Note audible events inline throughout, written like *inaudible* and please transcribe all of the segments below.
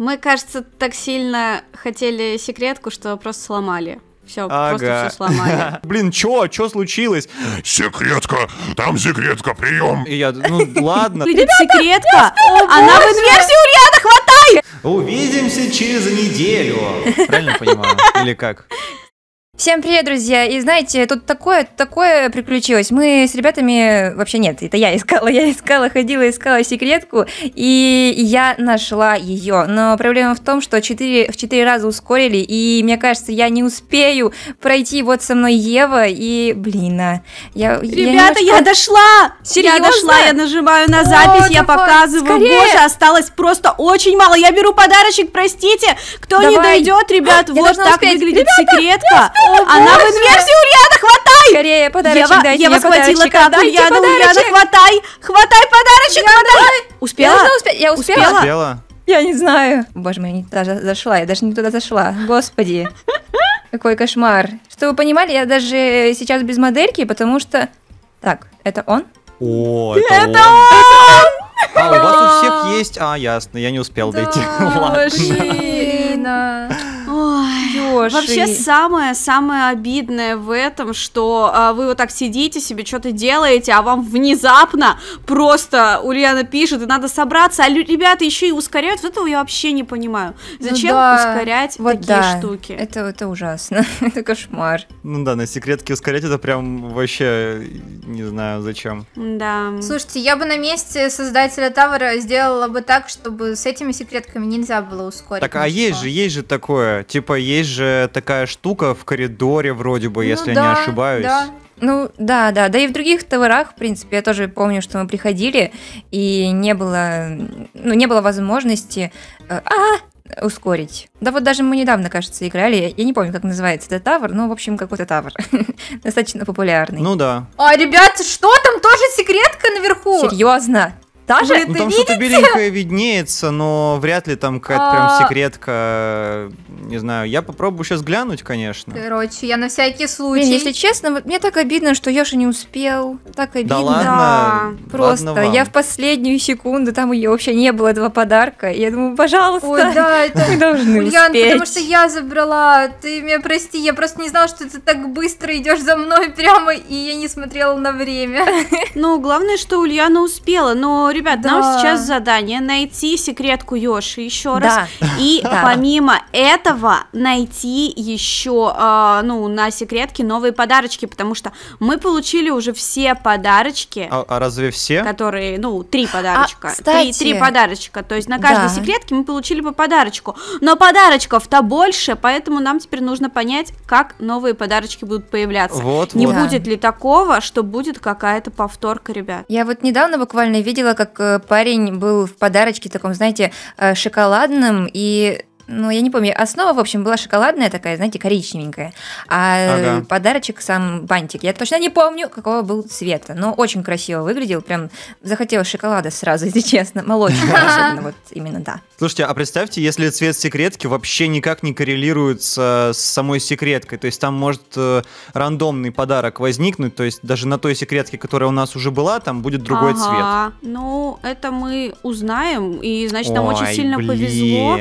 Мы, кажется, так сильно хотели секретку, что просто сломали. Все, ага. просто все сломали. Блин, чё? Чё случилось? Секретка! Там секретка, прием! И я, ну ладно. секретка! Она в инверсию Ульяна, хватай! Увидимся через неделю. Правильно понимаю? Или как? Всем привет, друзья! И знаете, тут такое, такое приключилось. Мы с ребятами... Вообще нет, это я искала. *laughs* Я искала, ходила, искала секретку, и я нашла ее. Но проблема в том, что 4, в 4 раза ускорили, и мне кажется, я не успею пройти вот со мной Ева, и... Блин, а... я, Ребята, я, немножко... я дошла! Серьезно? Я дошла, я нажимаю на запись, О, я давай, показываю. Скорее! Боже, осталось просто очень мало. Я беру подарочек, простите! Кто давай. не дойдет, ребят, а, *gasps* вот так успеть. выглядит ребята, секретка. Я успела! Она в инверсию, Ульяна, хватай! Скорее, подарочек Ева, дайте Ева мне схватила подарочек, так, дайте Ульяна, подарочек. Ульяна, хватай! Хватай подарочек, Ульяна. хватай! Успела? Я успела? Я успела? успела? Я не знаю. Боже мой, я не туда зашла, я даже не туда зашла. Господи. *laughs* Какой кошмар. Что вы понимали, я даже сейчас без модельки, потому что... Так, это он? О, это, это он! Это он! А, у вас у всех *laughs* есть... А, ясно, я не успел дойти. *laughs* Ладно хороший. Вообще самое-самое обидное в этом, что а, вы вот так сидите себе, что-то делаете, а вам внезапно просто Ульяна пишет, и надо собраться, а ребята еще и ускоряют, вот этого я вообще не понимаю. Ну зачем ну, да. ускорять вот такие да. штуки? Это, это ужасно, *laughs* это кошмар. Ну да, на секретке ускорять это прям вообще не знаю зачем. Да. Слушайте, я бы на месте создателя Тавара сделала бы так, чтобы с этими секретками нельзя было ускорить. Так, а есть же, есть же такое, типа есть же же такая штука в коридоре вроде бы, ну, если да, я не ошибаюсь. Да. Ну да, да, да и в других товарах, в принципе, я тоже помню, что мы приходили и не было, ну не было возможности, э, а, ускорить. Да вот даже мы недавно, кажется, играли, я не помню, как называется этот тавр, но, в общем, какой-то тавр. *laughs* Достаточно популярный. Ну да. А, ребят, что, там тоже секретка наверху? Серьезно? Даже Блин, ну, там что-то беленькое виднеется, но вряд ли там какая-то а... прям секретка. Не знаю, я попробую сейчас глянуть, конечно. Короче, я на всякий случай. Блин, если честно, мне так обидно, что Ёша не успел. Так обидно. Да ладно? Просто ладно я в последнюю секунду, там ее вообще не было, этого подарка. Я думаю, пожалуйста, Ой, да, *laughs* это... мы должны Ульян, успеть. потому что я забрала, ты меня прости, я просто не знала, что ты так быстро идешь за мной прямо, и я не смотрела на время. *laughs* *laughs* Ну, главное, что Ульяна успела, но ребят, да. нам сейчас задание найти секретку Йоши еще раз. И *laughs* да. помимо этого найти еще, э, а, ну, на секретке новые подарочки, потому что мы получили уже все подарочки. А, а разве все? Которые, ну, три а, подарочка. А, кстати... три, три подарочка. То есть на каждой да. секретке мы получили по подарочку. Но подарочков-то больше, поэтому нам теперь нужно понять, как новые подарочки будут появляться. Вот, Не вот. будет ли такого, что будет какая-то повторка, ребят? Я вот недавно буквально видела, как как э, парень был в подарочке таком, знаете, э, шоколадным, и ну, я не помню, основа, в общем, была шоколадная такая, знаете, коричневенькая. А ага. Э, подарочек сам бантик. Я точно не помню, какого был цвета, но очень красиво выглядел. Прям захотелось шоколада сразу, *laughs* если честно. Молочного *laughs* особенно, вот именно, да. Слушайте, а представьте, если цвет секретки вообще никак не коррелирует с, самой секреткой, то есть там может э, рандомный подарок возникнуть, то есть даже на той секретке, которая у нас уже была, там будет другой цвет. Ну, это мы узнаем, и значит, нам очень сильно повезло.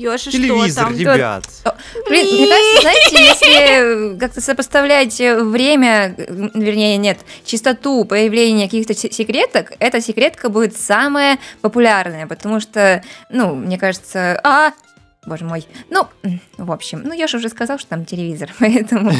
Ёша, Телевизор, что там? ребят. Блин, мне кажется, знаете, если э, как-то сопоставлять э, время, вернее, нет, частоту появления каких-то секреток, эта секретка будет самая популярная, потому что, ну, мне кажется, а, Боже мой. Ну, в общем, ну я же уже сказал, что там телевизор, *laughs* поэтому...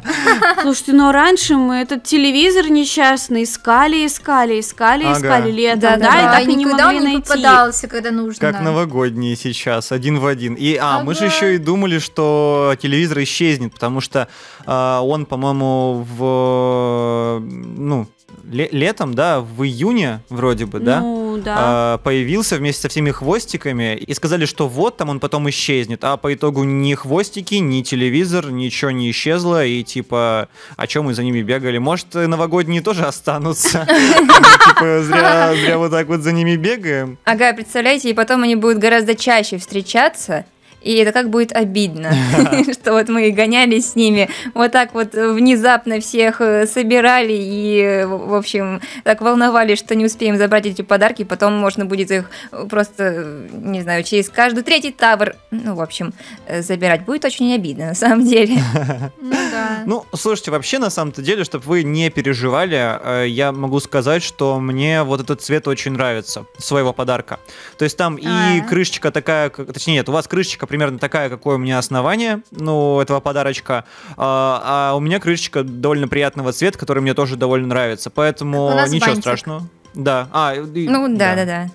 *laughs* Слушайте, но ну, а раньше мы этот телевизор несчастный искали, искали, искали, искали летом, да, да, и так и не могли найти. не попадался, когда нужно. Как новогодние сейчас, один в один. И, а, мы же еще и думали, что телевизор исчезнет, потому что а, он, по-моему, в... Ну, летом, да, в июне вроде бы, да, ну, да. А, появился вместе со всеми хвостиками и сказали, что вот там он потом исчезнет, а по итогу ни хвостики, ни телевизор, ничего не исчезло и типа, о чем мы за ними бегали? Может, новогодние тоже останутся? *laughs* А типа зря вот так вот за ними бегаем. Ага, представляете, и потом они будут гораздо чаще встречаться, и это как будет обидно, *laughs* *laughs* что вот мы гонялись с ними, вот так вот внезапно всех э, собирали и, э, в общем, так волновались, что не успеем забрать эти подарки, потом можно будет их э, просто, не знаю, через каждый третий тавр, ну, в общем, забирать. Будет очень обидно, на самом деле. *laughs* Ну, да ну, слушайте, вообще, на самом-то деле, чтобы вы не переживали, э, я могу сказать, что мне вот этот цвет очень нравится, своего подарка. То есть там и а. крышечка такая, точнее, нет, у вас крышечка примерно такая, какое у меня основание, ну, этого подарочка, а, а у меня крышечка довольно приятного цвета, который мне тоже довольно нравится, поэтому ничего страшного. Да. А, ну, да, да, да. да.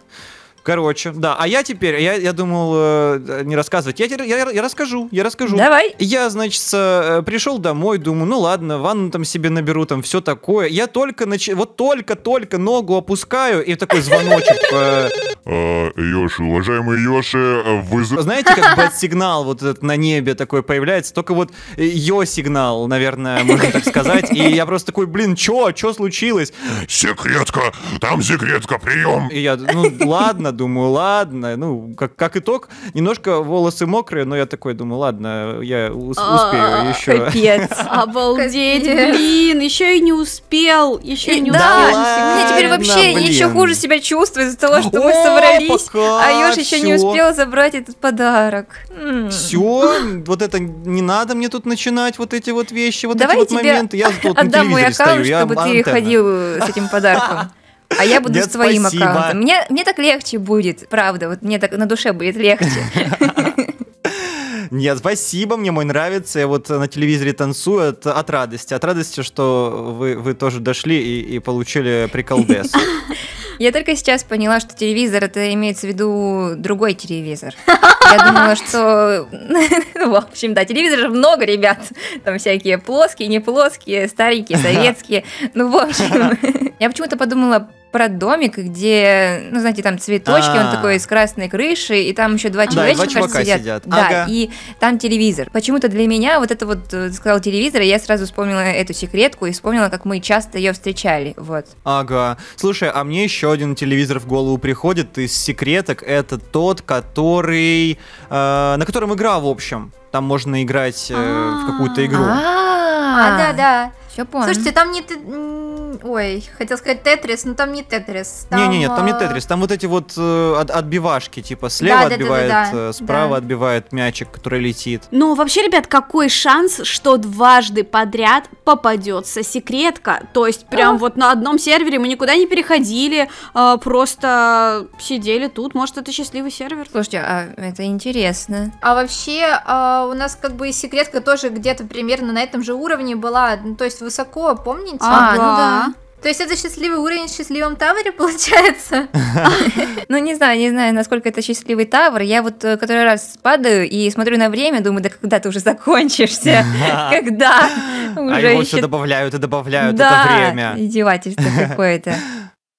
Короче, да. А я теперь, я, я думал э, не рассказывать. Я, я, я расскажу, я расскажу. Давай. Я, значит, э, пришел домой, думаю, ну ладно, ванну там себе наберу, там все такое. Я только, нач... вот только-только ногу опускаю, и такой звоночек... Э, Э, Йоши, уважаемый Йоши, э, вы... Знаете, как бы сигнал вот этот на небе такой появляется, только вот э, Йо-сигнал, наверное, *laughs* можно так сказать, и я просто такой, блин, чё, чё случилось? Секретка, там секретка, прием. И я, ну ладно, *laughs* думаю, ладно, ну как, как итог, немножко волосы мокрые, но я такой думаю, ладно, я а, успею а, еще. Капец, *laughs* обалдеть, блин, еще и не успел, еще не успел. Да, я теперь вообще еще хуже себя чувствую из-за того, что мы с собрались, пока, а Ёж еще не успел забрать этот подарок. Все, вот это не надо мне тут начинать вот эти вот вещи, вот Давай эти вот моменты. Я тут отдам мой аккаунт, чтобы ты ходил с этим подарком. А я буду Нет, с твоим спасибо. аккаунтом. Мне, мне так легче будет, правда. Вот мне так на душе будет легче. Нет, спасибо, мне мой нравится. Я вот на телевизоре танцую от, от радости. От радости, что вы, вы тоже дошли и, и получили приколдес. *laughs* Я только сейчас поняла, что телевизор это имеется в виду другой телевизор. Я думала, что... *laughs* В общем, да, телевизоров много, ребят. Там всякие плоские, не плоские, старенькие, советские. Ну, в общем. *laughs* Я почему-то подумала про домик, где, ну, знаете, там цветочки, А-а-а. он а. такой с красной крыши, и там еще два человечка, да, два кажется, сидят. сидят. Да, ага. и там телевизор. Почему-то для меня вот это вот, э, сказал телевизор, и я сразу вспомнила эту секретку и вспомнила, как мы часто ее встречали, вот. Ага. Слушай, а мне еще один телевизор в голову приходит из секреток, это тот, который, э, на котором игра, в общем. Там можно играть э, в какую-то игру. А, а да-да. Все понял. Слушайте, там не Ой, хотел сказать Тетрис, но там не Тетрис. Не-не-не, там, там не э, Тетрис, там вот эти вот э, от, отбивашки, типа слева да, отбивает, да, э, да, справа отбивает мячик, который летит. Ну, вообще, ребят, какой шанс, что дважды подряд попадется секретка? То есть прям а? вот на одном сервере мы никуда не переходили, а, просто сидели тут, может, это счастливый сервер. Слушайте, а это интересно. А вообще, а, у нас как бы секретка тоже где-то примерно на этом же уровне была, ну, то есть высоко, помните? А, а да. ну да. То есть это счастливый уровень в счастливом тавере получается? *laughs* Ну, не знаю, не знаю, насколько это счастливый тавр. Я вот э, который раз падаю и смотрю на время, думаю, да когда ты уже закончишься? *laughs* Когда? А его еще добавляют и добавляют это время. издевательство *laughs* какое-то.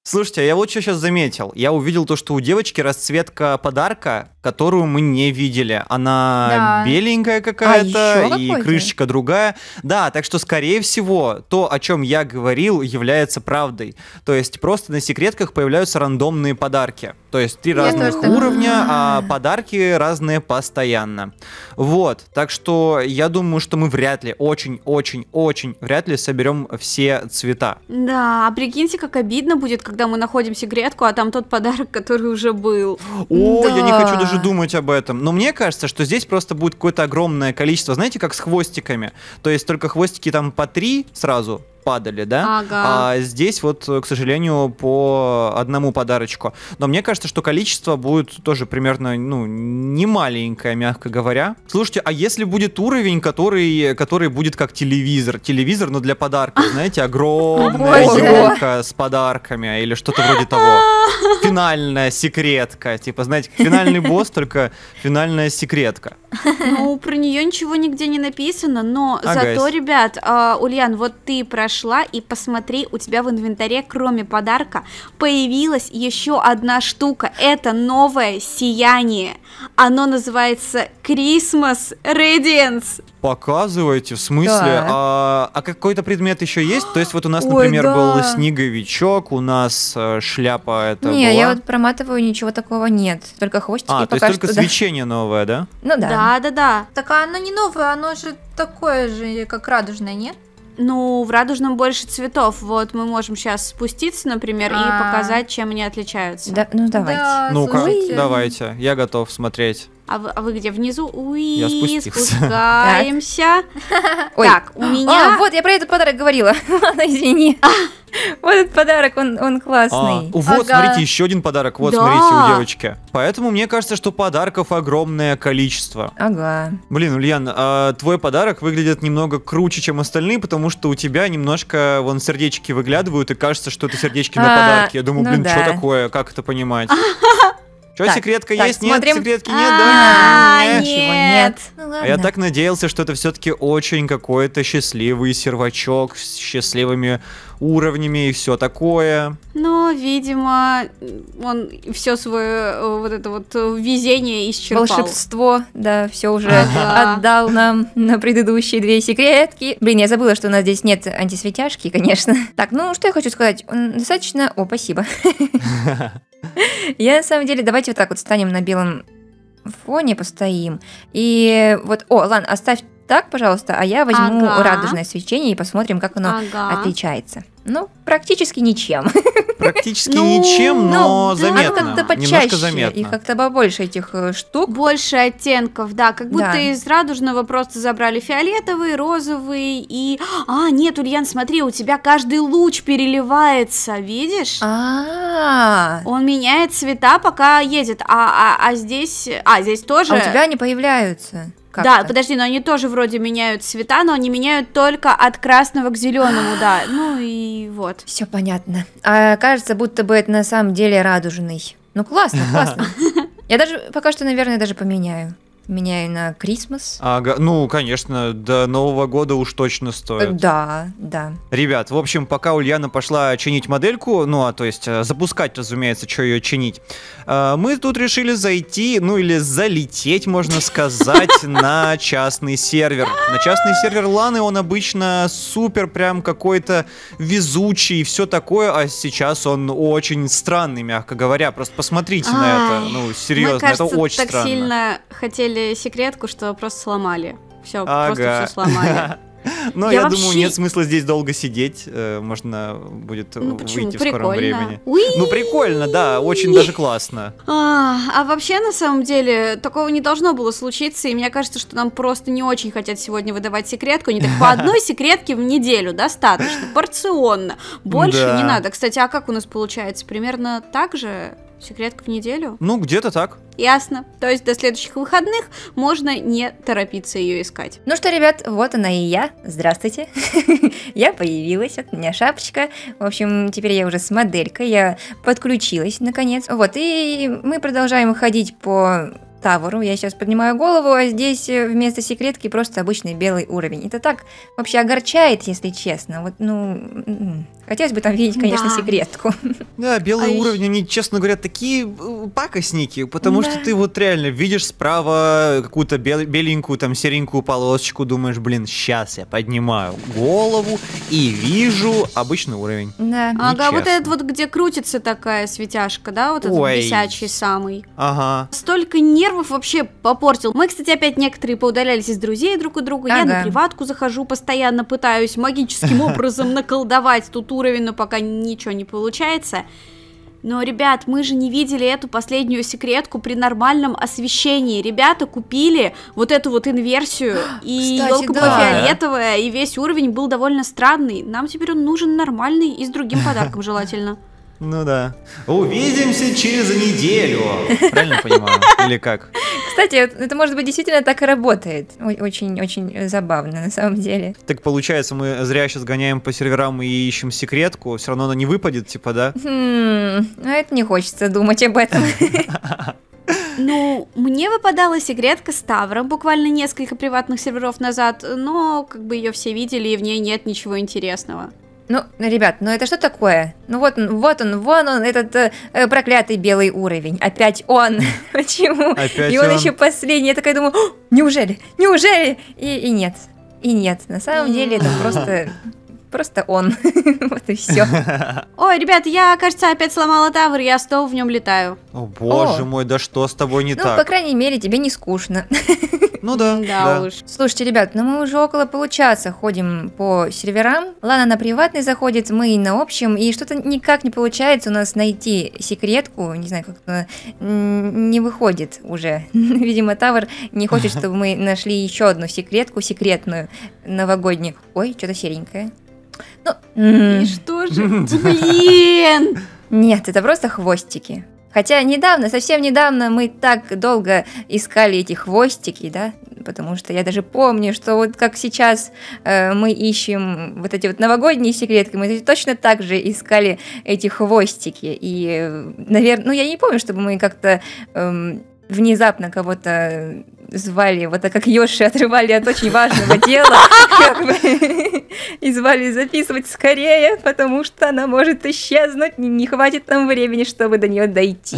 Слушайте, а я вот что сейчас заметил. Я увидел то, что у девочки расцветка подарка которую мы не видели. Она да. беленькая а какая-то, а и крышечка другая. Да, так что, скорее всего, то, о чем я говорил, является правдой. То есть просто на секретках появляются рандомные подарки. То есть три разных тоже... уровня, а подарки разные постоянно. Вот, так что я думаю, что мы вряд ли, очень-очень-очень вряд ли соберем все цвета. Да, а прикиньте, как обидно будет, когда мы находим секретку, а там тот подарок, который уже был. О, да. я не хочу даже тоже думать об этом. Но мне кажется, что здесь просто будет какое-то огромное количество, знаете, как с хвостиками. То есть только хвостики там по три сразу, падали, да? Ага. А здесь вот, э, к сожалению, по одному подарочку. Но мне кажется, что количество будет тоже примерно, ну, не маленькое, мягко говоря. Слушайте, а если будет уровень, который, который будет как телевизор? Телевизор, но для подарка, *laughs* знаете, огромная елка с подарками или что-то вроде того. *laughs* Финальная секретка. Типа, знаете, финальный босс, только финальная секретка. Ну, про нее ничего нигде не написано, но а зато, ребят, э, Ульян, вот ты прошла, и посмотри, у тебя в инвентаре, кроме подарка, появилась еще одна штука. Это новое сияние. Оно называется Christmas Radiance. Показываете, в смысле? Да. А, а какой-то предмет еще есть? То есть вот у нас, Ой, например, да. был снеговичок, у нас э, шляпа это Не, была? я вот проматываю, ничего такого нет. Только хвостики А, то есть только что, свечение да. новое, да? Ну да. Да, да, да. Так а оно не новое, оно же такое же, как радужное, нет? Ну, в радужном больше цветов. Вот мы можем сейчас спуститься, например, А-а-а. и а. показать, чем они отличаются. Да, ну давайте. Да, ну как? Давайте. Я готов смотреть. А вы, а вы где? Внизу? Уи, я спускаемся. Ой. Так, у а, меня... А, вот, я про этот подарок говорила. *laughs* Ладно, извини. А. Вот этот подарок, он, он классный. А, вот, ага. смотрите, еще один подарок. Вот, да. смотрите, у девочки. Поэтому мне кажется, что подарков огромное количество. Ага. Блин, Ульян, а, твой подарок выглядит немного круче, чем остальные, потому что у тебя немножко вон сердечки выглядывают, и кажется, что это сердечки а, на подарке. Я думаю, ну блин, да. что такое, как это понимать? *laughs* Что, секретка есть? Нет, секретки нет, а, да? Нет. Ну а я так надеялся, что это все-таки очень какой-то счастливый сервачок с счастливыми уровнями и все такое. Но, видимо, он все свое э, вот это вот э, везение исчерпал. Волшебство, да, все уже отдал нам на предыдущие две секретки. Блин, я забыла, что у нас здесь нет антисветяшки, конечно. *laughs* Так, ну что я хочу сказать? Достаточно... О, спасибо. *laughs* Я на самом деле, давайте вот так вот станем на белом фоне постоим. И вот, о, ладно, оставь так, пожалуйста, а я возьму ага. радужное свечение и посмотрим, как оно ага. отличается. Ну, практически ничем. Практически ну, ничем, но ну, заметно. Оно как-то почаще заметно. и как-то побольше этих э, штук. Больше оттенков, да. Как будто да. из радужного просто забрали фиолетовый, розовый и... А, нет, Ульян, смотри, у тебя каждый луч переливается, видишь? А, Он меняет цвета, пока едет. А, а, а здесь... А, здесь тоже... А у тебя они появляются как да, подожди, но они тоже вроде меняют цвета, но они меняют только от красного к зеленому, да. *gasps* Ну и вот. Все понятно. А кажется, будто бы это на самом деле радужный. Ну классно, классно. *laughs* Я даже пока что, наверное, даже поменяю. Меняю на Крисмас. Ага, ну, конечно, до Нового года уж точно стоит. Э, да, да. Ребят, в общем, пока Ульяна пошла чинить модельку, ну, а то есть э, запускать, разумеется, что ее чинить, э, мы тут решили зайти, ну, или залететь, можно сказать, *laughs* на частный сервер. На частный сервер Ланы он обычно супер прям какой-то везучий и все такое, а сейчас он очень странный, мягко говоря. Просто посмотрите на это, ну, серьезно, это очень странно. так сильно хотели выдали секретку, что просто сломали. Все, ага. просто все сломали. *laughs* Но ну, я, я вообще... думаю, нет смысла здесь долго сидеть. Э, можно будет э, ну, почему? выйти прикольно. в скором времени. Уи! Ну, прикольно, да, очень даже классно. А, а вообще, на самом деле, такого не должно было случиться. И мне кажется, что нам просто не очень хотят сегодня выдавать секретку. Не так *laughs* по одной секретке в неделю достаточно, порционно. Больше да. не надо. Кстати, а как у нас получается? Примерно так же Секретка в неделю? Ну, где-то так. Ясно. То есть до следующих выходных можно не торопиться ее искать. Ну что, ребят, вот она и я. Здравствуйте. *laughs* Я появилась, от меня шапочка. В общем, теперь я уже с моделькой, я подключилась наконец. Вот, и мы продолжаем ходить по Тавору. Я сейчас поднимаю голову, а здесь э, вместо секретки просто обычный белый уровень. Это так вообще огорчает, если честно. Вот, ну, м-м. Хотелось бы там видеть, конечно, да. секретку. Да, белые а уровни, они, честно говоря, такие э, пакостники, потому да. что ты вот реально видишь справа какую-то бел- беленькую, там, серенькую полосочку, думаешь, блин, сейчас я поднимаю голову и вижу обычный уровень. Да. Нечестно. Ага, вот этот вот, где крутится такая светяшка, да, вот этот Ой. висячий самый. Ага. Столько нервов вообще попортил. Мы, кстати, опять некоторые поудалялись из друзей друг у друга. Ага. Я на приватку захожу постоянно, пытаюсь магическим *laughs* образом наколдовать тут уровень уровень, но пока ничего не получается. Но, ребят, мы же не видели эту последнюю секретку при нормальном освещении. Ребята купили вот эту вот инверсию, *gasps* и елка да. была фиолетовая, и весь уровень был довольно странный. Нам теперь он нужен нормальный и с другим *laughs* подарком желательно. Ну да. Увидимся через неделю. Правильно понимаю? Или как? Кстати, это может быть действительно так и работает. Очень-очень э, забавно, на самом деле. Так получается, мы зря сейчас гоняем по серверам и ищем секретку, все равно она не выпадет, типа, да? Хм, ну это не хочется думать об этом. *laughs* Ну, мне выпадала секретка с Тавром буквально несколько приватных серверов назад, но как бы ее все видели, и в ней нет ничего интересного. Ну, ребят, ну это что такое? Ну вот он, вот он, вон он, этот э, э проклятый белый уровень. Опять он. *laughs* Почему? и он, еще последний. Я такая думаю, неужели? Неужели? и нет. И нет. На самом деле это просто Просто он. *laughs* вот и все. *laughs* Ой, ребят, я, кажется, опять сломала тавр, я снова в нем летаю. О, боже О. мой, да что с тобой не ну, так? Ну, по крайней мере, тебе не скучно. *laughs* Ну да. Да, да. уж. Слушайте, ребят, ну мы уже около получаса ходим по серверам. Лана на приватный заходит, мы и на общем, и что-то никак не получается у нас найти секретку, не знаю, как-то не выходит уже. Видимо, Тавр не хочет, чтобы мы нашли еще одну секретку, секретную, новогоднюю. Ой, что-то серенькое. Ну, и что же? *laughs* Блин! Нет, это просто хвостики. Хотя недавно, совсем недавно мы так долго искали эти хвостики, да, потому что я даже помню, что вот как сейчас э, мы ищем вот эти вот новогодние секретки, мы точно так же искали эти хвостики. И, э, наверное, ну я не помню, чтобы мы как-то э, внезапно кого-то звали, вот так как Йоши отрывали от очень важного дела, и звали записывать скорее, потому что она может исчезнуть, не хватит нам времени, чтобы до нее дойти.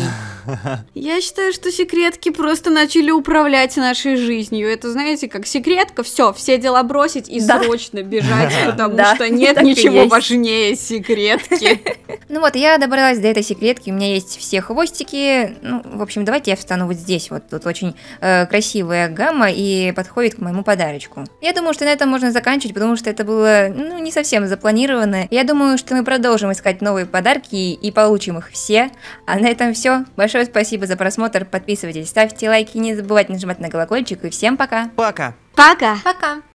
Я считаю, что секретки просто начали управлять нашей жизнью. Это, знаете, как секретка, все, все дела бросить и да. срочно бежать, *laughs* потому да, что нет ничего важнее секретки. *laughs* Ну вот, я добралась до этой секретки, у меня есть все хвостики. Ну, в общем, давайте я встану вот здесь, вот тут очень э, красиво красивая гамма и подходит к моему подарочку. Я думаю, что на этом можно заканчивать, потому что это было ну, не совсем запланировано. Я думаю, что мы продолжим искать новые подарки и получим их все. А на этом все. Большое спасибо за просмотр. Подписывайтесь, ставьте лайки, не забывайте нажимать на колокольчик. И всем пока. Пока. Пока. Пока.